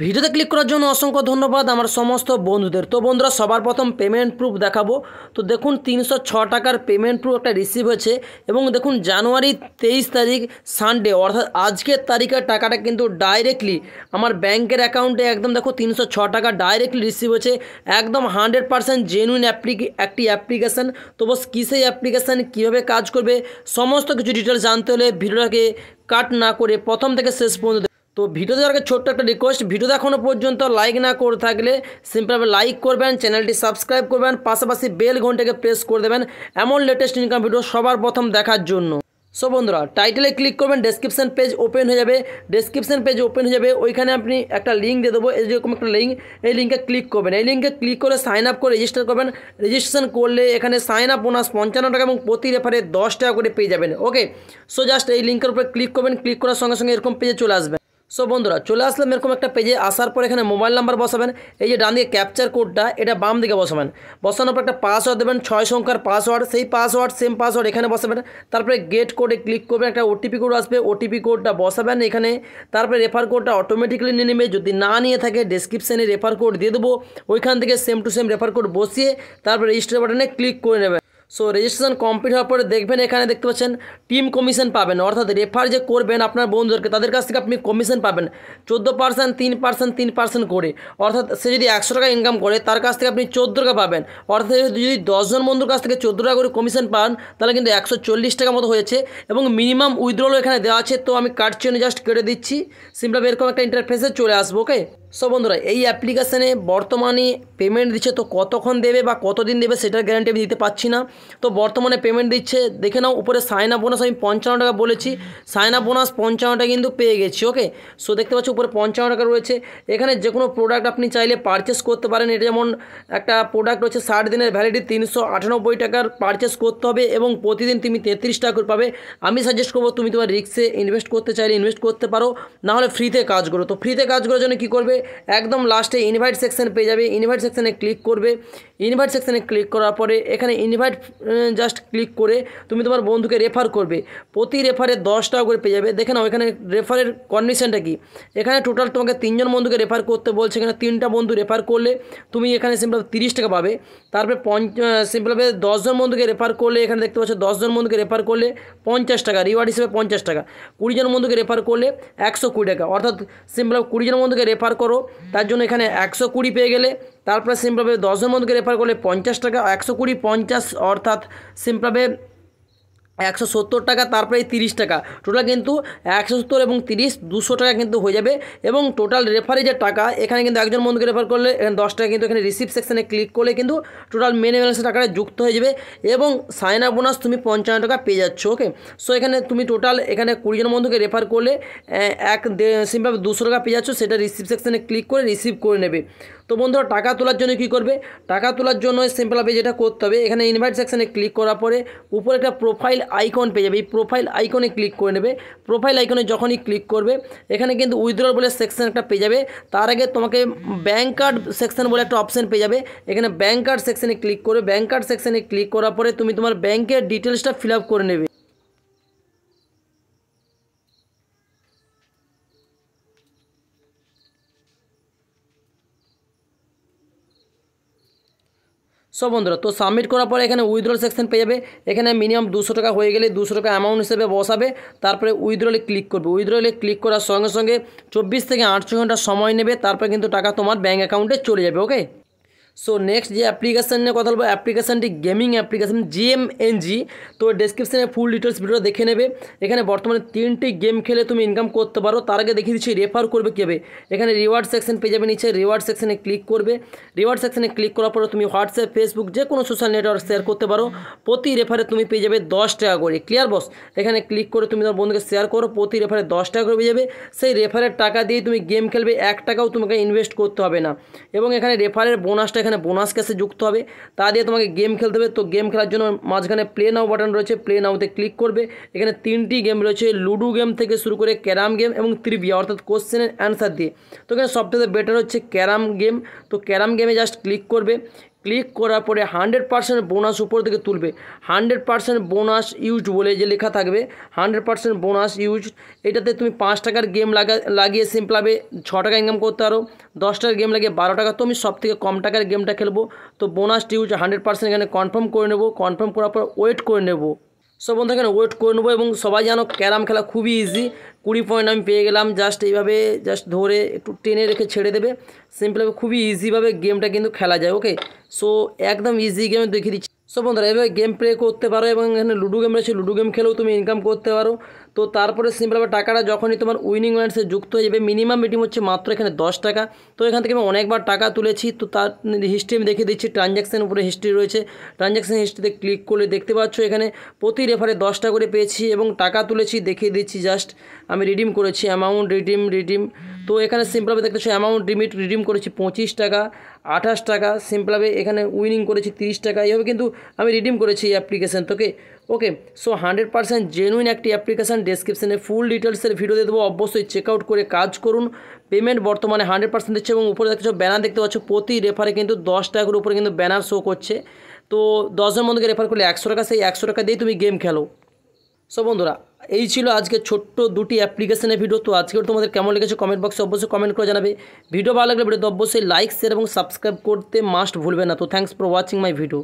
ভিডিওতে ক্লিক করার জন্য অসংখ্য ধন্যবাদ আমার সমস্ত বন্ধুদের তো বন্ধুরা সবার প্রথম পেমেন্ট প্রুফ দেখাবো তো দেখুন তিনশো টাকার পেমেন্ট প্রুফ একটা রিসিভ হয়েছে এবং দেখুন জানুয়ারি তেইশ তারিখ সানডে অর্থাৎ আজকের তারিখের টাকাটা কিন্তু ডাইরেক্টলি আমার ব্যাংকের অ্যাকাউন্টে একদম দেখো তিনশো টাকা ডাইরেক্টলি রিসিভ হয়েছে একদম হান্ড্রেড পারসেন্ট জেনুইন অ্যাপ্লিকে একটি অ্যাপ্লিকেশান তো বস কী সেই অ্যাপ্লিকেশান কীভাবে কাজ করবে সমস্ত কিছু ডিটেলস জানতে হলে ভিডিওটাকে কাট না করে প্রথম থেকে শেষ পর্যন্ত তো ভিডিও দেওয়ার আগে ছোট্ট একটা রিকোয়েস্ট ভিডিও দেখানো পর্যন্ত লাইক না করে থাকলে সিম্পলভাবে লাইক করবেন চ্যানেলটি সাবস্ক্রাইব করবেন পাশাপাশি বেল ঘন্টাকে প্রেস করে দেবেন এমন লেটেস্ট ইনকাম ভিডিও সবার প্রথম দেখার জন্য সো বন্ধুরা টাইটেলে ক্লিক করবেন ডেসক্রিপশান পেজ ওপেন হয়ে যাবে ডেসক্রিপশান পেজ ওপেন হয়ে যাবে ওইখানে আপনি একটা লিঙ্ক দিয়ে দেবো এরকম একটা লিঙ্ক এই লিঙ্কে ক্লিক করবেন এই লিঙ্কে ক্লিক করে সাইন আপ করে রেজিস্টার করবেন রেজিস্ট্রেশন করলে এখানে সাইন আপ ওনার পঞ্চান্ন টাকা এবং প্রতি রেফারে দশ টাকা করে পেয়ে যাবেন ওকে সো জাস্ট এই লিঙ্কের উপরে ক্লিক করবেন ক্লিক করার সঙ্গে সঙ্গে এরকম পেজে চলে আসবেন সো বন্ধুরা চলে আসলাম এরকম একটা পেজে আসার পর এখানে মোবাইল নাম্বার বসাবেন এই যে ডান দিকে ক্যাপচার কোডটা এটা বাম দিকে বসাবেন বসানোর পর একটা পাসওয়ার্ড দেবেন ছয় সংখ্যার পাসওয়ার্ড সেই পাসওয়ার্ড সেম পাসওয়ার্ড এখানে বসাবেন তারপরে গেট কোডে ক্লিক করবেন একটা ওটিপি কোড আসবে ওটিপি কোডটা বসাবেন এখানে তারপরে রেফার কোডটা অটোমেটিক্যালি নিয়ে নেবে যদি না নিয়ে থাকে ডেসক্রিপশানে রেফার কোড দিয়ে দেবো ওইখান থেকে same to same refer code বসিয়ে তারপরে রেজিস্টার বাটনে ক্লিক করে নেবেন সো রেজিস্ট্রেশন কমপ্লিট হওয়ার পরে দেখবেন এখানে দেখতে পাচ্ছেন টিম কমিশন পাবেন অর্থাৎ রেফার যে করবেন আপনার বন্ধুদেরকে তাদের কাছ থেকে আপনি কমিশন পাবেন চোদ্দো পার্সেন্ট তিন পার্সেন্ট তিন পার্সেন্ট করে অর্থাৎ সে যদি একশো টাকা ইনকাম করে তার কাছ থেকে আপনি চোদ্দো টাকা পাবেন অর্থাৎ যদি দশজন বন্ধুর কাছ থেকে চোদ্দো টাকা করে কমিশন পান তাহলে কিন্তু একশো চল্লিশ টাকা মতো হয়েছে এবং মিনিমাম উইথড্রলও এখানে দেওয়া আছে তো আমি কাটছি জাস্ট কেটে দিচ্ছি সিম্পলভাবে এরকম একটা ইন্টারফেসে চলে আসবো ওকে সো বন্ধুরা এই অ্যাপ্লিকেশানে বর্তমানে পেমেন্ট দিচ্ছে তো কতক্ষণ দেবে বা কতদিন দেবে সেটার গ্যারান্টি আমি দিতে পারছি না তো বর্তমানে পেমেন্ট দিচ্ছে দেখে নাও উপরে সাইন আপ বোনাস আমি পঞ্চান্ন টাকা বলেছি সাইন আপ বোনাস পঞ্চান্ন টাকা কিন্তু পেয়ে গেছি ওকে সো দেখতে পাচ্ছি উপরে পঞ্চান্ন টাকা রয়েছে এখানে যে কোনো প্রোডাক্ট আপনি চাইলে পারচেস করতে পারেন এটা যেমন একটা প্রোডাক্ট রয়েছে ষাট দিনের ভ্যালিডি তিনশো আটানব্বই টাকার পারচেস করতে হবে এবং প্রতিদিন তুমি তেত্রিশ টাকা করে পাবে আমি সাজেস্ট করবো তুমি তোমার রিক্সে ইনভেস্ট করতে চাইলে ইনভেস্ট করতে পারো নাহলে ফ্রিতে কাজ করো তো ফ্রিতে কাজ করার জন্য কী করবে একদম লাস্টে ইনভাইট সেকশন পেয়ে যাবে ইনভাইট সেকশানে ক্লিক করবে ইনভাইট সেকশানে ক্লিক করার পরে এখানে ইনভাইট জাস্ট ক্লিক করে তুমি তোমার বন্ধুকে রেফার করবে প্রতি রেফারে দশ টাকা করে পেয়ে যাবে দেখে নাও এখানে রেফারের কন্ডিশনটা কি এখানে টোটাল তোমাকে তিনজন বন্ধুকে রেফার করতে বলছে এখানে তিনটা বন্ধু রেফার করলে তুমি এখানে সিম্পল তিরিশ টাকা পাবে তারপরে পঞ্চ সিম্পলভাবে দশজন বন্ধুকে রেফার করলে এখানে দেখতে পাচ্ছ দশজন বন্ধুকে রেফার করলে পঞ্চাশ টাকা রিওয়ার্ড হিসেবে পঞ্চাশ টাকা কুড়িজন বন্ধুকে রেফার করলে একশো কুড়ি টাকা অর্থাৎ সিম্পল কুড়িজন বন্ধুকে রেফার করো করো তার জন্য এখানে একশো কুড়ি পেয়ে গেলে তারপরে সিম্পলভাবে দশজন বন্ধুকে রেফার করলে পঞ্চাশ টাকা একশো কুড়ি পঞ্চাশ অর্থাৎ সিম্পলভাবে একশো সত্তর টাকা তারপরে তিরিশ টাকা টোটাল কিন্তু একশো সত্তর এবং তিরিশ দুশো টাকা কিন্তু হয়ে যাবে এবং টোটাল রেফারে যে টাকা এখানে কিন্তু একজন বন্ধুকে রেফার করলে এখানে দশ টাকা কিন্তু এখানে রিসিভ সেকশানে ক্লিক করলে কিন্তু টোটাল মেন ব্যালেন্সের টাকাটা যুক্ত হয়ে যাবে এবং সাইন আপ বোনাস তুমি পঞ্চান্ন টাকা পেয়ে যাচ্ছ ওকে সো এখানে তুমি টোটাল এখানে কুড়িজন বন্ধুকে রেফার করলে এক সিম্পল দুশো টাকা পেয়ে যাচ্ছ সেটা রিসিভ সেকশানে ক্লিক করে রিসিভ করে নেবে তো বন্ধুরা টাকা তোলার জন্য কি করবে টাকা তোলার জন্য সিম্পল আপে যেটা করতে হবে এখানে ইনভাইট সেকশানে ক্লিক করার পরে উপরে একটা প্রোফাইল আইকন পেয়ে যাবে এই প্রোফাইল আইকনে ক্লিক করে নেবে প্রোফাইল আইকনে যখনই ক্লিক করবে এখানে কিন্তু উইথড্রল বলে সেকশন একটা পেয়ে যাবে তার আগে তোমাকে ব্যাঙ্ক কার্ড সেকশন বলে একটা অপশান পেয়ে যাবে এখানে ব্যাঙ্ক কার্ড সেকশনে ক্লিক করবে ব্যাঙ্ক কার্ড সেকশনে ক্লিক করার পরে তুমি তোমার ব্যাঙ্কের ডিটেলসটা ফিল আপ করে নেবে সো বন্ধুরা তো সাবমিট করার পরে এখানে উইথড্রল সেকশন পেয়ে যাবে এখানে মিনিমাম দুশো টাকা হয়ে গেলে দুশো টাকা অ্যামাউন্ট হিসেবে বসাবে তারপরে উইথড্রলে ক্লিক করবে উইথড্রলে ক্লিক করার সঙ্গে সঙ্গে চব্বিশ থেকে আটশো ঘন্টা সময় নেবে তারপরে কিন্তু টাকা তোমার ব্যাঙ্ক অ্যাকাউন্টে চলে যাবে ওকে সো নেক্সট যে অ্যাপ্লিকেশান নিয়ে কথা বলবো অ্যাপ্লিকেশানটি গেমিং অ্যাপ্লিকেশান জিএম এনজি তো ডেসক্রিপশানে ফুল ডিটেলস ভিডিও দেখে নেবে এখানে বর্তমানে তিনটি গেম খেলে তুমি ইনকাম করতে পারো তার আগে দেখিয়ে দিচ্ছি রেফার করবে কেবে এখানে রিওয়ার্ড সেকশন পেয়ে যাবে নিচে রিওয়ার্ড সেকশনে ক্লিক করবে রিওয়ার্ড সেকশনে ক্লিক করার পরে তুমি হোয়াটসঅ্যাপ ফেসবুক যে কোনো সোশ্যাল নেটওয়ার্ক শেয়ার করতে পারো প্রতি রেফারে তুমি পেয়ে যাবে দশ টাকা করে ক্লিয়ার বস এখানে ক্লিক করে তুমি তোমার বন্ধুকে শেয়ার করো প্রতি রেফারে দশ টাকা করে পেয়ে যাবে সেই রেফারের টাকা দিয়েই তুমি গেম খেলবে এক টাকাও তোমাকে ইনভেস্ট করতে হবে না এবং এখানে রেফারের বোনাসটা এখানে বোনাস ক্যাশে যুক্ত হবে তা দিয়ে তোমাকে গেম খেলতে হবে তো গেম খেলার জন্য মাঝখানে প্লে নাও বাটন রয়েছে প্লে নাওতে ক্লিক করবে এখানে তিনটি গেম রয়েছে লুডু গেম থেকে শুরু করে ক্যারাম গেম এবং ত্রিবিয়া অর্থাৎ কোশ্চেনের অ্যান্সার দিয়ে তো এখানে সবথেকে বেটার হচ্ছে ক্যারাম গেম তো ক্যারাম গেমে জাস্ট ক্লিক করবে ক্লিক করার পরে হান্ড্রেড পার্সেন্ট বোনাস উপর থেকে তুলবে হান্ড্রেড পার্সেন্ট বোনাস ইউজ বলে যে লেখা থাকবে হান্ড্রেড পার্সেন্ট বোনাস ইউজ এটাতে তুমি পাঁচ টাকার গেম লাগা লাগিয়ে সিম্পলাবে ছ টাকা ইনকাম করতে পারো দশ টাকার গেম লাগিয়ে বারো টাকা তো আমি সব থেকে কম টাকার গেমটা খেলবো তো বোনাস ইউজ হান্ড্রেড পার্সেন্ট এখানে কনফার্ম করে নেবো কনফার্ম করার পর ওয়েট করে নেবো সো বন্ধু এখানে ওয়েট করে নেবো এবং সবাই জানো ক্যারাম খেলা খুবই ইজি কুড়ি পয়েন্ট আমি পেয়ে গেলাম জাস্ট এইভাবে জাস্ট ধরে একটু টেনে রেখে ছেড়ে দেবে সিম্পলভাবে খুবই ইজিভাবে গেমটা কিন্তু খেলা যায় ওকে সো একদম ইজি গেমে দেখিয়ে দিচ্ছি সো বন্ধুরা এভাবে গেম প্লে করতে পারো এবং এখানে লুডো গেম রয়েছে লুডো গেম খেলেও তুমি ইনকাম করতে পারো তো তারপরে সিম্পলভাবে টাকাটা যখনই তোমার উইনিং ওয়ান্সে যুক্ত হয়ে যাবে মিনিমাম বেটিং হচ্ছে মাত্র এখানে দশ টাকা তো এখান থেকে আমি অনেকবার টাকা তুলেছি তো তার হিস্ট্রি আমি দেখিয়ে দিচ্ছি ট্রানজ্যাকশান উপরে হিস্ট্রি রয়েছে ট্রানজ্যাকশান হিস্ট্রিতে ক্লিক করলে দেখতে পাচ্ছ এখানে প্রতি রেফারে দশটা করে পেয়েছি এবং টাকা তুলেছি দেখিয়ে দিচ্ছি জাস্ট আমি রিডিম করেছি অ্যামাউন্ট রিডিম রিডিম তো এখানে সিম্পলভাবে দেখতে পাচ্ছি অ্যামাউন্ট লিমিট রিডিম করেছি পঁচিশ টাকা আঠাশ টাকা সিম্পলভাবে এখানে উইনিং করেছি তিরিশ টাকা এভাবে কিন্তু আমি রিডিম করেছি এই অ্যাপ্লিকেশান তোকে okay so hundred percent genuine একটি অ্যাপ্লিকেশান ডেসক্রিপশানে ফুল ডিটেলসের ভিডিও দিয়ে দেবো অবশ্যই চেক আউট করে কাজ করুন পেমেন্ট বর্তমানে হান্ড্রেড পারসেন্ট দিচ্ছে এবং উপরে দেখতে ব্যানার দেখতে পাচ্ছ প্রতি রেফারে কিন্তু দশ টাকা করে উপরে কিন্তু ব্যানার শো করছে তো দশজন বন্ধুকে রেফার করলে একশো টাকা সেই একশো টাকা দিয়েই তুমি গেম খেলো সো বন্ধুরা এই ছিল আজকে ছোট্ট দুটি অ্যাপ্লিকেশনের ভিডিও তো আজকেও তোমাদের কেমন লেগেছে কমেন্ট বক্সে অবশ্যই কমেন্ট করে জানাবে ভিডিও ভালো লাগলে ভিডিওতে অবশ্যই লাইক শেয়ার এবং সাবস্ক্রাইব করতে মাস্ট ভুলবে না তো thanks for watching my video